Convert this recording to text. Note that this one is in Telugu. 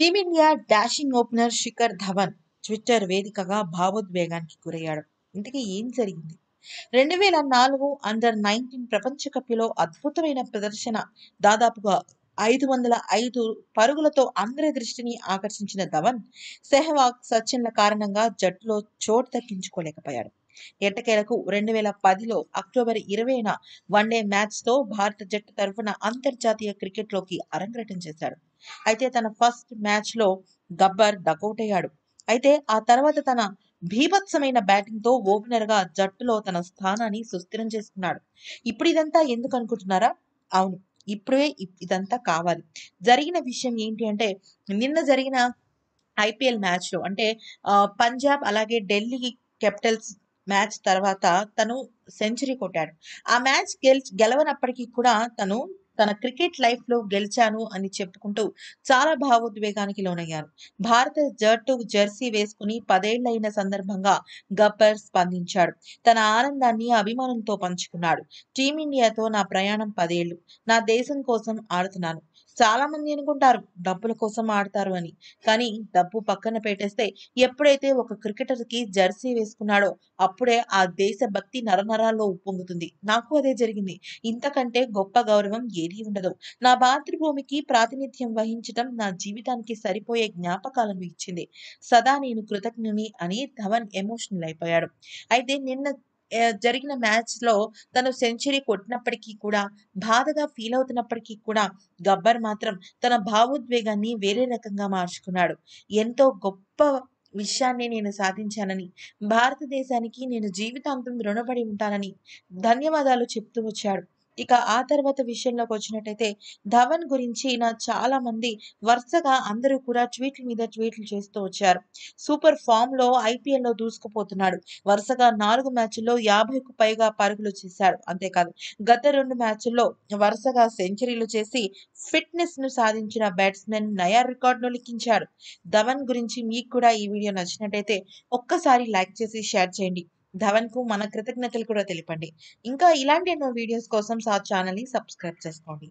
team India dashing opener Shikhar Dhawan Twitter వేదికగా భావోద్వేగానికి గురయ్యాడు ఇంతకీ ఏం జరిగింది రెండు వేల నాలుగు అండర్ నైన్టీన్ ప్రపంచ కప్లో అద్భుతమైన ప్రదర్శన దాదాపుగా ఐదు వందల ఐదు పరుగులతో అందరి దృష్టిని ఆకర్షించిన ధవన్ సెహ్వాగ్ సచిన్ల కారణంగా జట్టులో చోటు దక్కించుకోలేకపోయాడు ఎట్టకేలకు రెండు వేల పదిలో అక్టోబర్ ఇరవైన వన్డే మ్యాచ్తో భారత జట్టు తరఫున అంతర్జాతీయ క్రికెట్లోకి అరంగేటం చేశాడు అయితే తన ఫస్ట్ మ్యాచ్లో గబ్బర్ డకౌట్ అయ్యాడు అయితే ఆ తర్వాత తన భీభత్సమైన బ్యాటింగ్తో ఓపెనర్గా జట్టులో తన స్థానాన్ని సుస్థిరం చేసుకున్నాడు ఇప్పుడు ఇదంతా ఎందుకు అనుకుంటున్నారా అవును ఇప్పుడే ఇదంతా కావాలి జరిగిన విషయం ఏంటి అంటే నిన్న జరిగిన ఐపీఎల్ మ్యాచ్లో అంటే పంజాబ్ అలాగే ఢిల్లీ కెపిటల్స్ మ్యాచ్ తర్వాత తను సెంచరీ కొట్టాడు ఆ మ్యాచ్ గెల్ గెలవనప్పటికీ కూడా తను తన క్రికెట్ లో గెలిచాను అని చెప్పుకుంటూ చాలా భావోద్వేగానికి లోనయ్యారు భారత జట్టు జెర్సీ వేసుకుని పదేళ్లైన సందర్భంగా గబ్బర్ స్పందించాడు తన ఆనందాన్ని అభిమానంతో పంచుకున్నాడు టీమిండియాతో నా ప్రయాణం పదేళ్లు నా దేశం కోసం ఆడుతున్నాను చాలా మంది అనుకుంటారు డబ్బుల కోసం ఆడతారు అని కానీ డబ్బు పక్కన పెట్టేస్తే ఎప్పుడైతే ఒక క్రికెటర్ కి జెర్సీ వేసుకున్నాడో అప్పుడే ఆ దేశభక్తి నరనరాల్లో ఉప్పొంగుతుంది నాకు అదే జరిగింది ఇంతకంటే గొప్ప గౌరవం ఏదీ ఉండదు నా మాతృభూమికి ప్రాతినిధ్యం వహించడం నా జీవితానికి సరిపోయే జ్ఞాపకాలను ఇచ్చింది సదా నేను కృతజ్ఞని అని ధవన్ ఎమోషనల్ అయిపోయాడు అయితే నిన్న జరిగిన మ్యాచ్లో తను సెంచరీ కొట్టినప్పటికీ కూడా బాధగా ఫీల్ అవుతున్నప్పటికీ కూడా గబ్బర్ మాత్రం తన భావోద్వేగాన్ని వేరే రకంగా మార్చుకున్నాడు ఎంతో గొప్ప విషయాన్ని నేను సాధించానని భారతదేశానికి నేను జీవితాంతం రుణపడి ఉంటానని ధన్యవాదాలు చెప్తూ వచ్చాడు ఇక ఆ తర్వాత విషయంలోకి వచ్చినట్టయితే ధవన్ గురించి నా చాలా మంది వరుసగా అందరూ కూడా ట్వీట్ల మీద ట్వీట్లు చేస్తూ వచ్చారు సూపర్ ఫామ్ లో ఐపీఎల్ లో దూసుకుపోతున్నాడు వరుసగా నాలుగు మ్యాచ్ల్లో యాభైకు పైగా పరుగులు చేశాడు అంతేకాదు గత రెండు మ్యాచ్ల్లో వరుసగా సెంచరీలు చేసి ఫిట్నెస్ ను సాధించిన బ్యాట్స్మెన్ నయా ను లిఖించాడు ధవన్ గురించి మీకు కూడా ఈ వీడియో నచ్చినట్టయితే ఒక్కసారి లైక్ చేసి షేర్ చేయండి ధవన్ కు మన కృతజ్ఞతలు కూడా తెలిపండి ఇంకా ఇలాంటి ఎన్నో వీడియోస్ కోసం ఛానల్ ని సబ్స్క్రైబ్ చేసుకోండి